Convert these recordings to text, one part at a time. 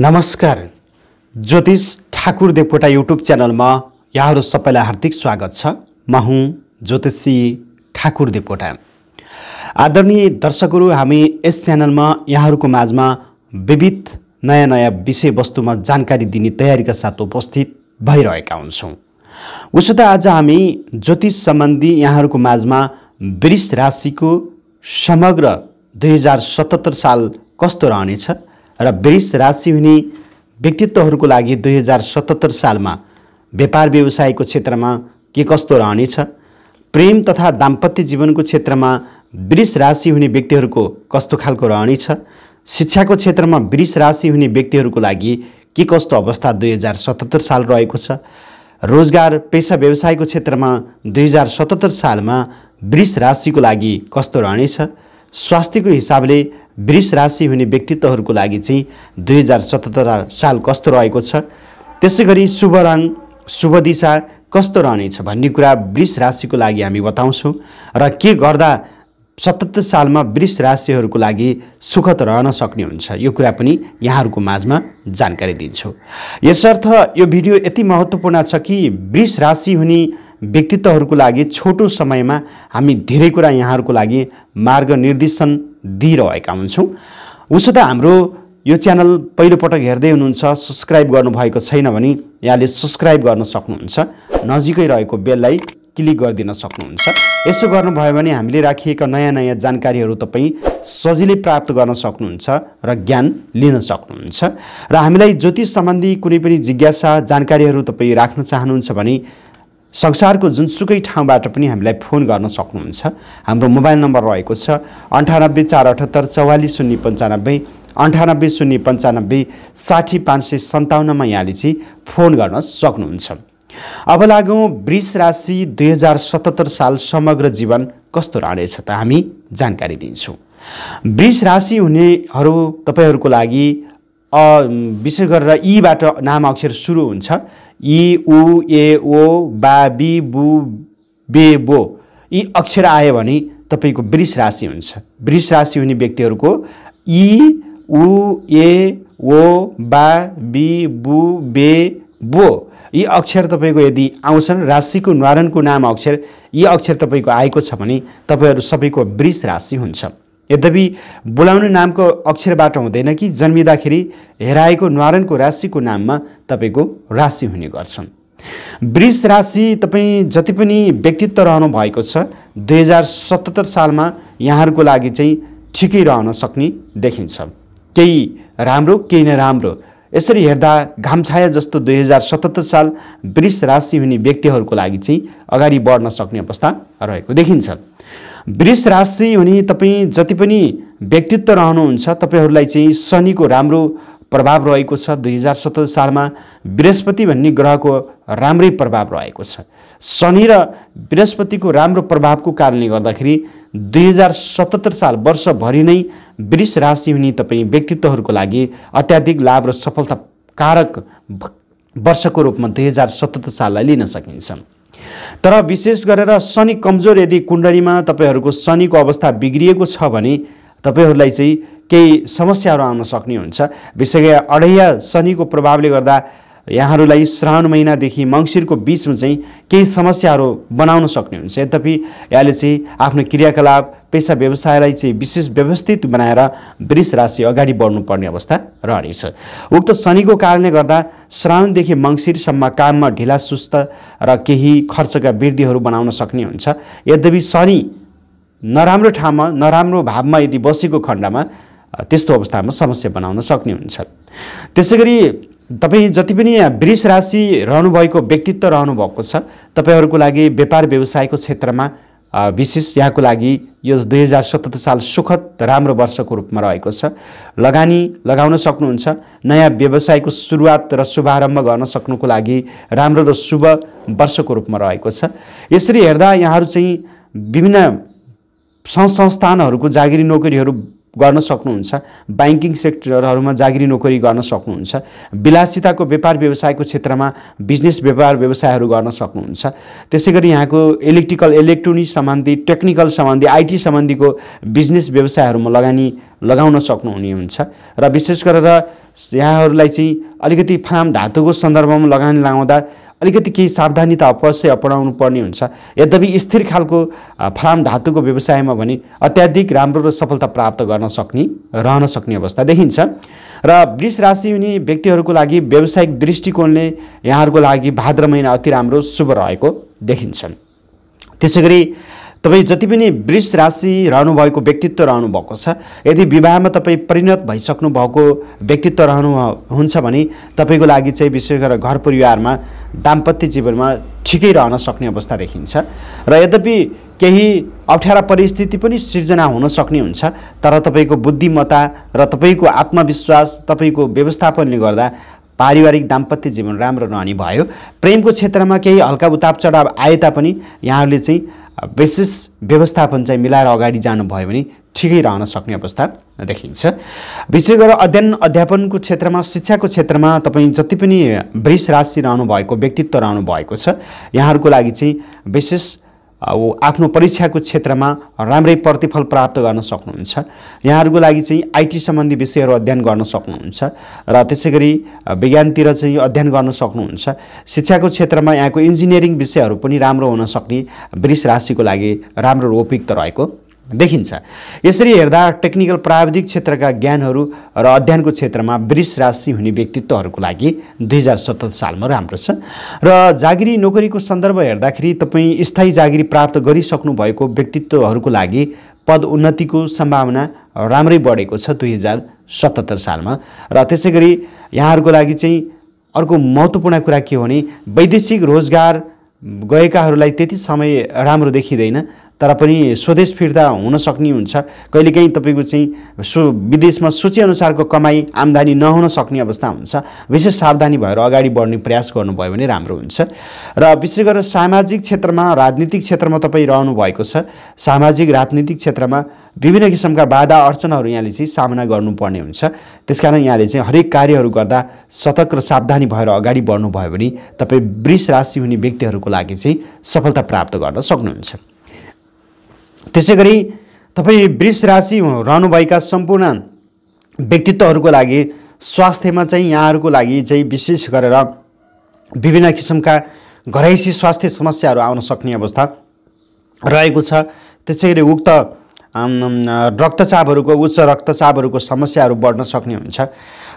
नमस्कार ज्योतिष ठाकुर देवकोटा युट्युब च्यानलमा यहाँहरू सबैलाई हार्दिक स्वागत छ म हुँ ज्योतिषी ठाकुर देवकोटा आदरणीय दर्शकहरू हामी यस च्यानलमा यहाँहरूको माझमा विविध नयाँ नयाँ विषयवस्तुमा जानकारी दिने तयारीका साथ उपस्थित भइरहेका हुन्छौँ उसो त आज हामी ज्योतिष सम्बन्धी यहाँहरूको माझमा वृष राशिको समग्र दुई हजार सतहत्तर साल कस्तो रहनेछ र वृष राशि हुने व्यक्तित्वहरूको लागि दुई हजार सतहत्तर सालमा व्यापार व्यवसायको क्षेत्रमा के कस्तो रहनेछ प्रेम तथा दाम्पत्य जीवनको क्षेत्रमा वृष राशि हुने व्यक्तिहरूको कस्तो खालको रहनेछ शिक्षाको क्षेत्रमा वृष राशि हुने व्यक्तिहरूको लागि के कस्तो अवस्था दुई हजार सतहत्तर साल रहेको छ रोजगार पेसा व्यवसायको क्षेत्रमा दुई हजार सतहत्तर सालमा वृष राशिको लागि कस्तो रहनेछ स्वास्थ्यको हिसाबले वृष राशि हुने व्यक्तित्वहरूको लागि चाहिँ दुई हजार सतहत्तर साल कस्तो रहेको छ त्यसै गरी शुभ रङ शुभ दिशा कस्तो रहनेछ भन्ने कुरा वृष राशिको लागि हामी बताउँछौँ र के गर्दा सतहत्तर सालमा वृष राशिहरूको लागि सुखद रहन सक्ने हुन्छ यो कुरा पनि यहाँहरूको माझमा जानकारी दिन्छु यसर्थ यो भिडियो यति महत्त्वपूर्ण छ कि वृष राशि हुने व्यक्तित्वहरूको लागि छोटो समयमा हामी धेरै कुरा यहाँहरूको लागि मार्ग निर्देशन दिइरहेका हुन्छौँ उसो त हाम्रो यो च्यानल पहिलोपटक हेर्दै हुनुहुन्छ सब्सक्राइब गर्नुभएको छैन भने यहाँले सब्सक्राइब गर्न सक्नुहुन्छ नजिकै रहेको बेललाई क्लिक गरिदिन सक्नुहुन्छ यसो गर्नुभयो भने हामीले राखिएका नयाँ नयाँ जानकारीहरू तपाईँ सजिलै प्राप्त गर्न सक्नुहुन्छ र ज्ञान लिन सक्नुहुन्छ र हामीलाई ज्योतिष सम्बन्धी कुनै पनि जिज्ञासा जानकारीहरू तपाईँ राख्न चाहनुहुन्छ भने संसारको जुनसुकै ठाउँबाट पनि हामीलाई फोन गर्न सक्नुहुन्छ हाम्रो मोबाइल नम्बर रहेको छ अन्ठानब्बे चार अठहत्तर चौवालिस शून्य पन्चानब्बे अन्ठानब्बे शून्य पन्चानब्बे साठी पाँच सय सन्ताउन्नमा यहाँले चाहिँ फोन गर्न सक्नुहुन्छ अब लागौँ वृष राशि दुई हजार सतहत्तर साल समग्र जीवन कस्तो रहनेछ त हामी जानकारी दिन्छौँ वृष राशि हुनेहरू तपाईँहरूको लागि विशेष गरेर यीबाट नाम अक्षर सुरु हुन्छ इ उ ए ओ बा बी बु बे बो यी अक्षर आयो भने तपाईँको वृष राशि हुन्छ वृष राशि हुने व्यक्तिहरूको ई उ ए ओ बा बी बु बे बो यी अक्षर तपाईँको यदि आउँछन् राशिको न्वारणको नाम अक्षर यी अक्षर तपाईँको आएको छ भने तपाईँहरू सबैको वृष राशि हुन्छ यद्यपि बोलाउने नामको अक्षरबाट हुँदैन कि जन्मिँदाखेरि हेराएको न्वारनको राशिको नाममा तपाईँको राशि हुने गर्छन् वृष राशि तपाईँ जति पनि व्यक्तित्व रहनु भएको छ दुई हजार सतहत्तर सालमा यहाँहरूको लागि चाहिँ ठिकै रहन सक्ने देखिन्छ केही राम्रो केही नराम्रो यसरी हेर्दा घामछाया जस्तो दुई हजार सतहत्तर साल वृष राशि हुने व्यक्तिहरूको लागि चाहिँ अगाडि बढ्न सक्ने अवस्था रहेको देखिन्छ वृष राशि हुने तपाईँ जति पनि व्यक्तित्व रहनुहुन्छ तपाईँहरूलाई चाहिँ शनिको राम्रो प्रभाव रहेको छ दुई हजार सत्र सालमा बृहस्पति भन्ने ग्रहको राम्रै प्रभाव रहेको छ शनि र बृहस्पतिको राम्रो प्रभावको कारणले गर्दाखेरि दुई हजार सतहत्तर साल वर्षभरि नै वृष राशि हुने तपाईँ व्यक्तित्वहरूको लागि अत्याधिक लाभ र सफलताकारक वर्षको रूपमा दुई हजार सतहत्तर साललाई लिन सकिन्छ तर विशेष गरेर शनि कमजोर यदि कुण्डलीमा तपाईँहरूको शनिको अवस्था बिग्रिएको छ भने तपाईँहरूलाई चाहिँ केही समस्याहरू आउन सक्ने हुन्छ विशेष गरी अढैया शनिको प्रभावले गर्दा यहाँहरूलाई श्रावण महिनादेखि मङ्सिरको बिचमा चाहिँ केही समस्याहरू बनाउन सक्ने हुन्छ यद्यपि यहाँले चाहिँ आफ्नो क्रियाकलाप पेसा व्यवसायलाई चाहिँ विशेष व्यवस्थित बनाएर वृष राशि अगाडि बढ्नुपर्ने अवस्था रहनेछ उक्त शनिको कारणले गर्दा श्रावणदेखि मङ्सिरसम्म काममा ढिला सुस्त र केही खर्चका वृद्धिहरू बनाउन सक्ने हुन्छ यद्यपि शनि नराम्रो ठाउँमा नराम्रो भावमा यदि बसेको खण्डमा त्यस्तो अवस्थामा समस्या बनाउन सक्ने हुन्छ त्यसै गरी तपाईँ जति पनि यहाँ वृष राशि रहनुभएको व्यक्तित्व रहनुभएको छ तपाईँहरूको लागि व्यापार व्यवसायको क्षेत्रमा विशेष यहाँको लागि यो दुई हजार सतहत्तर साल सुखद राम्रो वर्षको रूपमा रहेको छ लगानी लगाउन सक्नुहुन्छ नयाँ व्यवसायको सुरुवात र शुभारम्भ गर्न सक्नुको लागि राम्रो र शुभ वर्षको रूपमा रहेको छ यसरी हेर्दा यहाँहरू चाहिँ विभिन्न संस्थानहरूको जागिरी नोकरीहरू गर्न सक्नुहुन्छ ब्याङ्किङ सेक्टरहरूमा जागिरी नोकरी गर्न सक्नुहुन्छ विलासिताको व्यापार व्यवसायको क्षेत्रमा बिजनेस व्यापार व्यवसायहरू गर्न सक्नुहुन्छ त्यसै गरी यहाँको इलेक्ट्रिकल इलेक्ट्रोनिक सम्बन्धी टेक्निकल सम्बन्धी आइटी सम्बन्धीको बिजनेस व्यवसायहरूमा लगानी लगाउन सक्नुहुने हुन्छ र विशेष गरेर यहाँहरूलाई चाहिँ अलिकति फार्म धातुको सन्दर्भमा लगानी लगाउँदा अलिकति केही सावधानी त अवश्य अपनाउनु पर्ने हुन्छ यद्यपि स्थिर खालको फलाम धातुको व्यवसायमा भने अत्याधिक राम्रो र सफलता प्राप्त गर्न सक्ने रहन सक्ने अवस्था देखिन्छ र वृष राशि हुने व्यक्तिहरूको लागि व्यावसायिक दृष्टिकोणले यहाँहरूको लागि भाद्र महिना अति राम्रो शुभ रहेको देखिन्छ त्यसै गरी तपाईँ जति पनि वृष राशि रहनुभएको व्यक्तित्व रहनु भएको छ यदि विवाहमा तपाईँ परिणत भइसक्नु भएको व्यक्तित्व रहनु हुन्छ भने तपाईँको लागि चाहिँ विशेष गरेर घर परिवारमा दाम्पत्य जीवनमा ठिकै रहन सक्ने अवस्था देखिन्छ र यद्यपि केही अप्ठ्यारा परिस्थिति पनि सिर्जना हुन सक्ने हुन्छ तर तपाईँको बुद्धिमत्ता र तपाईँको आत्मविश्वास तपाईँको व्यवस्थापनले गर्दा पारिवारिक दाम्पत्य जीवन राम्रो रहने भयो प्रेमको क्षेत्रमा केही हल्का उताप चढाव आए तापनि यहाँहरूले चाहिँ विशेष व्यवस्थापन चाहिँ मिलाएर अगाडि जानुभयो भने ठिकै रहन सक्ने अवस्था देखिन्छ विशेष गरेर अध्ययन अध्यापनको क्षेत्रमा शिक्षाको क्षेत्रमा तपाईँ जति पनि वृष राशि रहनु भएको व्यक्तित्व रहनु भएको छ यहाँहरूको लागि चाहिँ विशेष आफ्नो परीक्षाको क्षेत्रमा राम्रै प्रतिफल प्राप्त गर्न सक्नुहुन्छ यहाँहरूको लागि चाहिँ आइटी सम्बन्धी विषयहरू अध्ययन गर्न सक्नुहुन्छ र त्यसै गरी विज्ञानतिर चाहिँ अध्ययन गर्न सक्नुहुन्छ शिक्षाको क्षेत्रमा यहाँको इन्जिनियरिङ विषयहरू पनि राम्रो हुन सक्ने वृष राशिको लागि राम्रो उपयुक्त रहेको देखिन्छ यसरी हेर्दा टेक्निकल प्राविधिक क्षेत्रका ज्ञानहरू र अध्ययनको क्षेत्रमा वृष राशि हुने व्यक्तित्वहरूको लागि दुई हजार सत्तर सालमा राम्रो छ र जागिरी नोकरीको सन्दर्भ हेर्दाखेरि तपाईँ स्थायी जागिरी प्राप्त गरिसक्नु भएको व्यक्तित्वहरूको लागि पद उन्नतिको सम्भावना राम्रै बढेको छ दुई हजार सतहत्तर सालमा र त्यसै गरी यहाँहरूको लागि चाहिँ अर्को महत्त्वपूर्ण कुरा के हो भने वैदेशिक रोजगार गएकाहरूलाई त्यति समय राम्रो देखिँदैन तर पनि स्वदेश फिर्ता हुन सक्ने हुन्छ कहिलेकाहीँ तपाईँको चाहिँ सो विदेशमा सोचेअनुसारको कमाई आम्दानी नहुन सक्ने अवस्था हुन्छ विशेष सावधानी भएर अगाडि बढ्ने प्रयास गर्नुभयो भने राम्रो हुन्छ र विशेष गरेर सामाजिक क्षेत्रमा राजनीतिक क्षेत्रमा तपाईँ रहनु भएको छ सामाजिक राजनीतिक क्षेत्रमा विभिन्न किसिमका बाधा अडचनहरू यहाँले चाहिँ सामना गर्नुपर्ने हुन्छ त्यसकारण यहाँले चाहिँ हरेक कार्यहरू गर्दा सतर्क र सावधानी भएर अगाडि बढ्नुभयो भने तपाईँ वृष राशि हुने व्यक्तिहरूको लागि चाहिँ सफलता प्राप्त गर्न सक्नुहुन्छ त्यसै गरी तपाईँ वृष राशि रहनुभएका सम्पूर्ण व्यक्तित्वहरूको लागि स्वास्थ्यमा चाहिँ यहाँहरूको लागि चाहिँ विशेष गरेर विभिन्न किसिमका घरैसी स्वास्थ्य समस्याहरू आउन सक्ने अवस्था रहेको छ त्यसै गरी उक्त रक्तचापहरूको उच्च रक्तचापहरूको समस्याहरू बढ्न सक्ने हुन्छ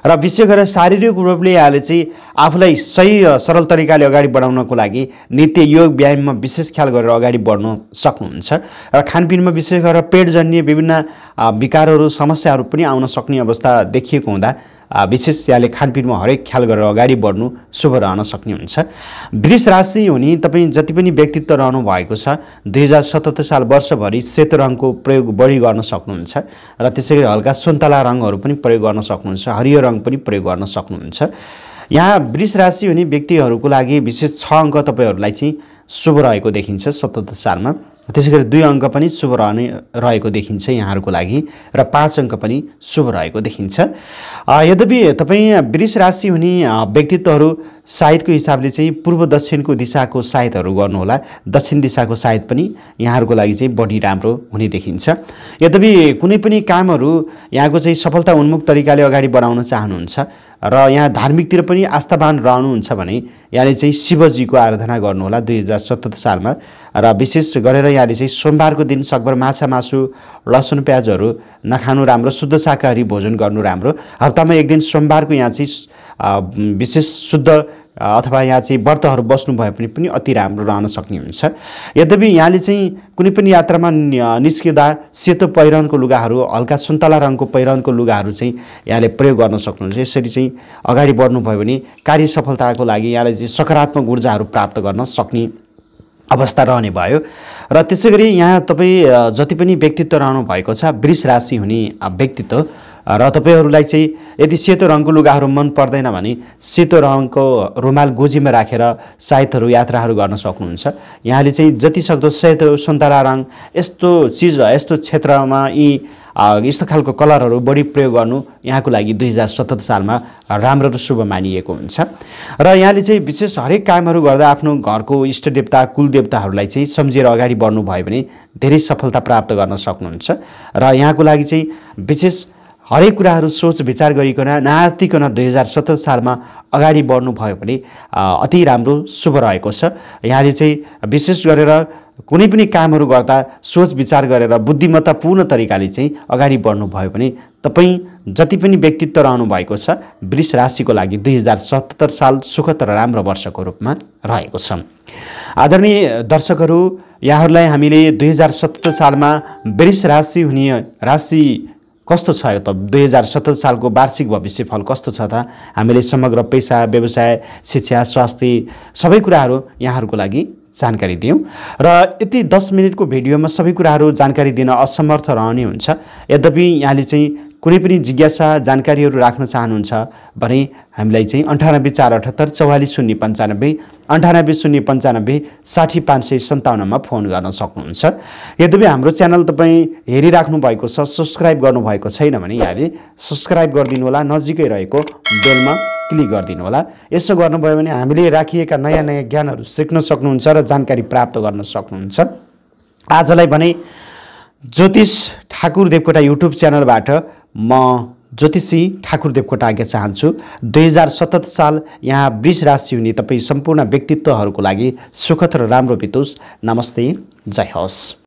र विशेष गरेर शारीरिक रूपले यहाँले चाहिँ आफूलाई सही र सरल तरिकाले अगाडि बढाउनको लागि नित्य योग व्यायाममा विशेष ख्याल गरेर अगाडि बढ्न सक्नुहुन्छ र खानपिनमा विशेष गरेर पेटजन्य विभिन्न विकारहरू समस्याहरू पनि आउन सक्ने अवस्था देखिएको हुँदा विशेष यहाँले खानपिनमा हरेक ख्याल गरेर अगाडि बढ्नु शुभ रहन सक्ने हुन्छ वृष राशि हुने तपाईँ जति पनि व्यक्तित्व रहनु भएको छ दुई हजार सतहत्तर साल वर्षभरि सेतो रङको प्रयोग बढी गर्न सक्नुहुन्छ र त्यसै गरी हल्का सुन्तला रङहरू पनि प्रयोग गर्न सक्नुहुन्छ हरियो रङ पनि प्रयोग गर्न सक्नुहुन्छ यहाँ वृष राशि हुने व्यक्तिहरूको लागि विशेष छ अङ्क तपाईँहरूलाई चाहिँ शुभ रहेको देखिन्छ सतहत्तर सालमा त्यसै गरी दुई अङ्क पनि शुभ रहने रहेको देखिन्छ यहाँहरूको लागि र पाँच अङ्क पनि शुभ रहेको देखिन्छ यद्यपि तपाईँ वृष राशि हुने व्यक्तित्वहरू सायदको हिसाबले चाहिँ पूर्व दक्षिणको दिशाको सायदहरू गर्नुहोला दक्षिण दिशाको सायद पनि यहाँहरूको लागि चाहिँ बढी राम्रो हुने देखिन्छ यद्यपि कुनै पनि कामहरू यहाँको चाहिँ सफलता उन्मुख तरिकाले अगाडि बढाउन चाहनुहुन्छ र यहाँ धार्मिकतिर पनि आस्थावान रहनुहुन्छ भने यहाँले चाहिँ शिवजीको आराधना गर्नुहोला दुई हजार सतहत्तर सालमा र विशेष गरेर यहाँले चाहिँ सोमबारको दिन सकभर माछा मासु लसुन प्याजहरू नखानु राम्रो शुद्ध शाकाहारी भोजन गर्नु राम्रो हप्तामा एक दिन सोमबारको यहाँ चाहिँ विशेष शुद्ध अथवा यहाँ चाहिँ व्रतहरू बस्नु भए पनि पनि अति राम्रो रहन सक्ने हुन्छ यद्यपि यहाँले चाहिँ कुनै पनि यात्रामा निस्किँदा सेतो पहिरनको लुगाहरू हल्का सुन्तला रङको पहिरनको लुगाहरू चाहिँ यहाँले प्रयोग गर्न सक्नुहुन्छ यसरी चाहिँ अगाडि बढ्नुभयो भने कार्य सफलताको लागि यहाँले चाहिँ सकारात्मक ऊर्जाहरू प्राप्त गर्न सक्ने अवस्था रहने भयो र त्यसै गरी यहाँ तपाईँ जति पनि व्यक्तित्व रहनु भएको छ वृष राशि हुने व्यक्तित्व र तपाईँहरूलाई चाहिँ यदि सेतो रङको लुगाहरू मन पर्दैन भने सेतो रङको रुमाल गोजीमा राखेर सायदहरू यात्राहरू गर्न सक्नुहुन्छ यहाँले चाहिँ जति सक्दो सेतो सुन्तला रङ यस्तो चिज यस्तो क्षेत्रमा यी यस्तो खालको कलरहरू बढी प्रयोग गर्नु यहाँको लागि दुई हजार सतहत्तर सालमा राम्रो र शुभ मानिएको हुन्छ र यहाँले चाहिँ विशेष हरेक कामहरू गर्दा आफ्नो घरको इष्टदेवता कुलदेवताहरूलाई चाहिँ सम्झेर अगाडि बढ्नुभयो भने धेरै सफलता प्राप्त गर्न सक्नुहुन्छ र यहाँको लागि चाहिँ विशेष हरेक कुराहरू सोच विचार गरिकन नातिकन दुई हजार सत्र सालमा अगाडि बढ्नुभयो भने अति राम्रो शुभ रहेको छ यहाँले चाहिँ विशेष गरेर कुनै पनि कामहरू गर्दा सोच विचार गरेर बुद्धिमत्तापूर्ण तरिकाले चाहिँ अगाडि बढ्नुभयो भने तपाईँ जति पनि व्यक्तित्व रहनु भएको छ वृष राशिको लागि दुई हजार सतहत्तर साल सुखद र राम्रो वर्षको रूपमा रहेको छ आदरणीय दर्शकहरू यहाँहरूलाई हामीले दुई हजार सतहत्तर सालमा वृष राशि हुने राशि कस्तो छ त दुई हजार सत्र सालको वार्षिक भविष्यफल कस्तो छ त हामीले समग्र पैसा व्यवसाय शिक्षा स्वास्थ्य सबै कुराहरू यहाँहरूको लागि जानकारी दियौँ र यति दस मिनटको भिडियोमा सबै कुराहरू जानकारी दिन असमर्थ रहने हुन्छ यद्यपि यहाँले चाहिँ कुनै पनि जिज्ञासा जानकारीहरू राख्न चाहनुहुन्छ भने हामीलाई चाहिँ अन्ठानब्बे चार अठहत्तर चौवालिस शून्य पन्चानब्बे अन्ठानब्बे शून्य पन्चानब्बे साठी पाँच सय सन्ताउन्नमा फोन गर्न सक्नुहुन्छ यद्यपि हाम्रो च्यानल तपाईँ हेरिराख्नु भएको छ सब्सक्राइब गर्नुभएको छैन भने यहाँले सब्सक्राइब गरिदिनु होला नजिकै रहेको बेलमा क्लिक गरिदिनु होला यसो गर्नुभयो भने हामीले राखिएका नयाँ नयाँ ज्ञानहरू सिक्न सक्नुहुन्छ र जानकारी प्राप्त गर्न सक्नुहुन्छ आजलाई भने ज्योतिष ठाकुर देवकोटा युट्युब च्यानलबाट म ज्योतिषी ठाकुरदेवको देवकोटा चाहन्छु दुई हजार सतहत्तर साल यहाँ वृष राशि हुने तपाईँ सम्पूर्ण व्यक्तित्वहरूको लागि सुखद र राम्रो बितोस् नमस्ते जय होस्